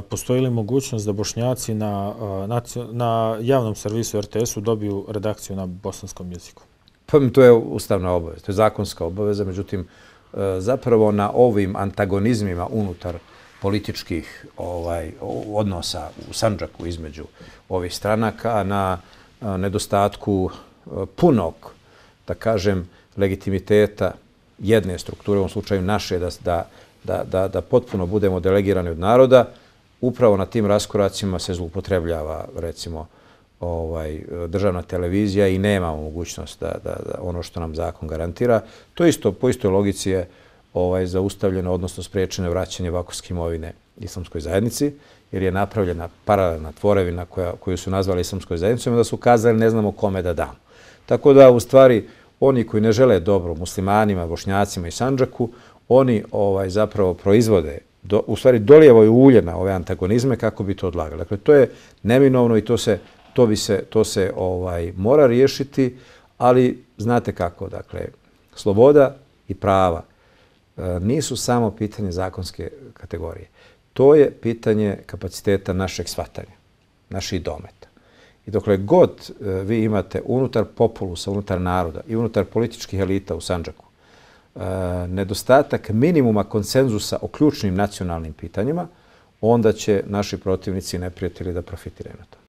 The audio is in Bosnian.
Postoji li mogućnost da bošnjaci na, na, javnom servisu RTS-u dobiju redakciju na bosanskom jeziku? Pa to je ustavna obaveza, to je zakonska obaveza, međutim, e, zapravo na ovim antagonizmima unutar političkih ovaj, odnosa u Sanđaku između ovih stranaka, na nedostatku e, punog, da kažem, legitimiteta jedne strukture, u ovom slučaju naše, da, da, da, da potpuno budemo delegirani od naroda, upravo na tim raskoracima se zlupotrebljava, recimo, ovaj, državna televizija i nema mogućnost da ono što nam zakon garantira. To isto, po istoj logici je ovaj, zaustavljeno, odnosno spriječeno vraćanje vakovske imovine islamskoj zajednici, jer je napravljena paralelna tvorevina koju su nazvali islamskoj zajednicom, da su kazali ne znamo kome da damo. Tako da, u stvari, oni koji ne žele dobro muslimanima, bošnjacima i Sanđaku, oni ovaj, zapravo proizvode u stvari dolijevaju ulje na ove antagonizme kako bi to odlagali. Dakle, to je neminovno i to se, to bi se, to se ovaj, mora riješiti, ali znate kako, dakle, sloboda i prava e, nisu samo pitanje zakonske kategorije. To je pitanje kapaciteta našeg svatanja, naših dometa. I dokle god e, vi imate unutar populusa, unutar naroda i unutar političkih elita u Sanđaku, E, nedostatak minimuma konsenzusa o ključnim nacionalnim pitanjima, onda će naši protivnici i neprijatelji da profitiraju na to.